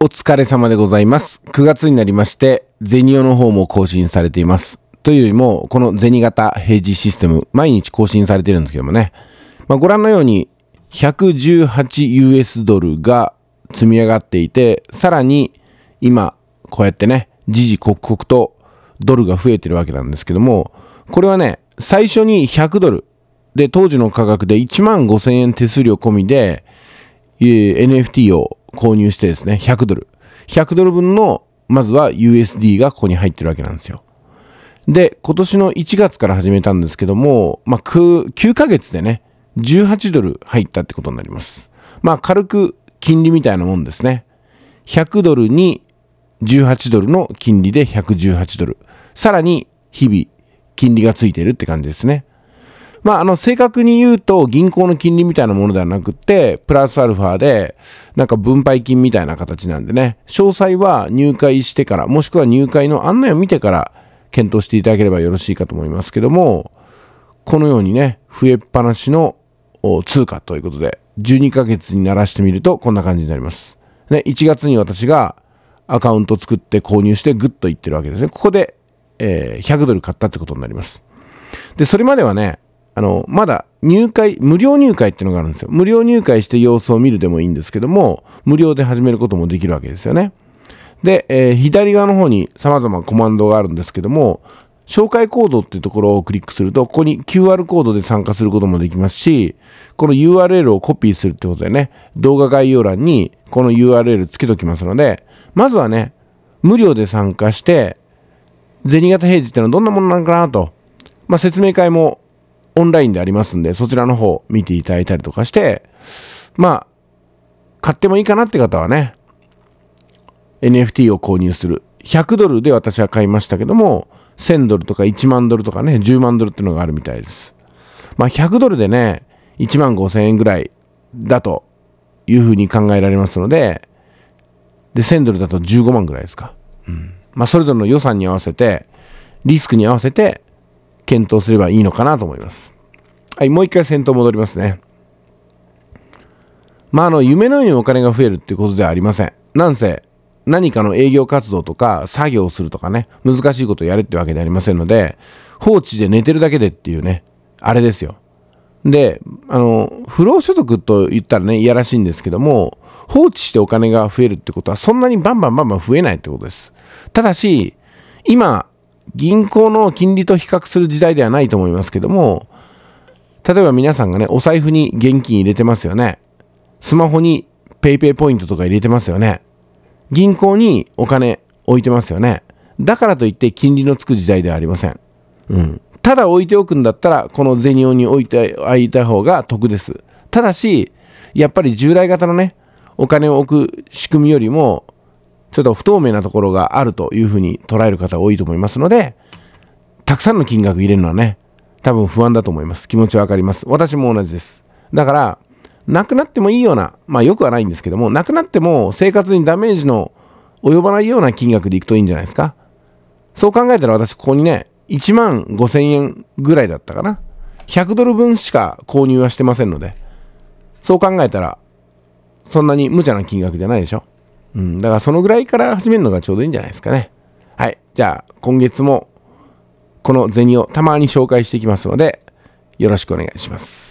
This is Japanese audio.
お疲れ様でございます。9月になりまして、ゼニオの方も更新されています。というよりも、このゼニ型平時システム、毎日更新されてるんですけどもね。まあ、ご覧のように、118US ドルが積み上がっていて、さらに、今、こうやってね、時々刻々とドルが増えてるわけなんですけども、これはね、最初に100ドル、で、当時の価格で1万5000円手数料込みで、NFT を購入してですね、100ドル。100ドル分の、まずは USD がここに入ってるわけなんですよ。で、今年の1月から始めたんですけども、まあ、9, ヶ月でね、18ドル入ったってことになります。まあ、軽く金利みたいなもんですね。100ドルに18ドルの金利で118ドル。さらに日々金利がついてるって感じですね。まあ、あの、正確に言うと、銀行の金利みたいなものではなくて、プラスアルファで、なんか分配金みたいな形なんでね、詳細は入会してから、もしくは入会の案内を見てから、検討していただければよろしいかと思いますけども、このようにね、増えっぱなしの通貨ということで、12ヶ月にならしてみると、こんな感じになります。ね、1月に私がアカウント作って購入してグッといってるわけですね。ここで、えー、100ドル買ったってことになります。で、それまではね、あの、まだ入会、無料入会っていうのがあるんですよ。無料入会して様子を見るでもいいんですけども、無料で始めることもできるわけですよね。で、えー、左側の方に様々なコマンドがあるんですけども、紹介コードっていうところをクリックすると、ここに QR コードで参加することもできますし、この URL をコピーするってことでね、動画概要欄にこの URL つけときますので、まずはね、無料で参加して、銭形平次ってのはどんなものなのかなと、まあ、説明会もオンラインでありますんで、そちらの方見ていただいたりとかして、まあ、買ってもいいかなって方はね、NFT を購入する。100ドルで私は買いましたけども、1000ドルとか1万ドルとかね、10万ドルっていうのがあるみたいです。まあ、100ドルでね、1万5000円ぐらいだというふうに考えられますので、で、1000ドルだと15万ぐらいですか。うん。まあ、それぞれの予算に合わせて、リスクに合わせて、検討すればいいのかなと思います。はい、もう一回先頭戻りますね。まあ、あの、夢のようにお金が増えるっていうことではありません。なんせ、何かの営業活動とか作業をするとかね、難しいことをやれってわけではありませんので、放置で寝てるだけでっていうね、あれですよ。で、あの、不労所得と言ったらね、いやらしいんですけども、放置してお金が増えるってことは、そんなにバンバンバンバン増えないってことです。ただし、今、銀行の金利と比較する時代ではないと思いますけども、例えば皆さんがね、お財布に現金入れてますよね。スマホに PayPay ポイントとか入れてますよね。銀行にお金置いてますよね。だからといって金利のつく時代ではありません。うん。ただ置いておくんだったら、この銭用に置いて、あいた方が得です。ただし、やっぱり従来型のね、お金を置く仕組みよりも、ちょっと不透明なところがあるというふうに捉える方多いと思いますので、たくさんの金額入れるのはね、多分不安だと思います。気持ちわかります。私も同じです。だから、なくなってもいいような、まあよくはないんですけども、なくなっても生活にダメージの及ばないような金額でいくといいんじゃないですか。そう考えたら私ここにね、1万5千円ぐらいだったかな。100ドル分しか購入はしてませんので、そう考えたら、そんなに無茶な金額じゃないでしょ。うん、だからそのぐらいから始めるのがちょうどいいんじゃないですかね。はい。じゃあ、今月もこの銭をたまに紹介していきますので、よろしくお願いします。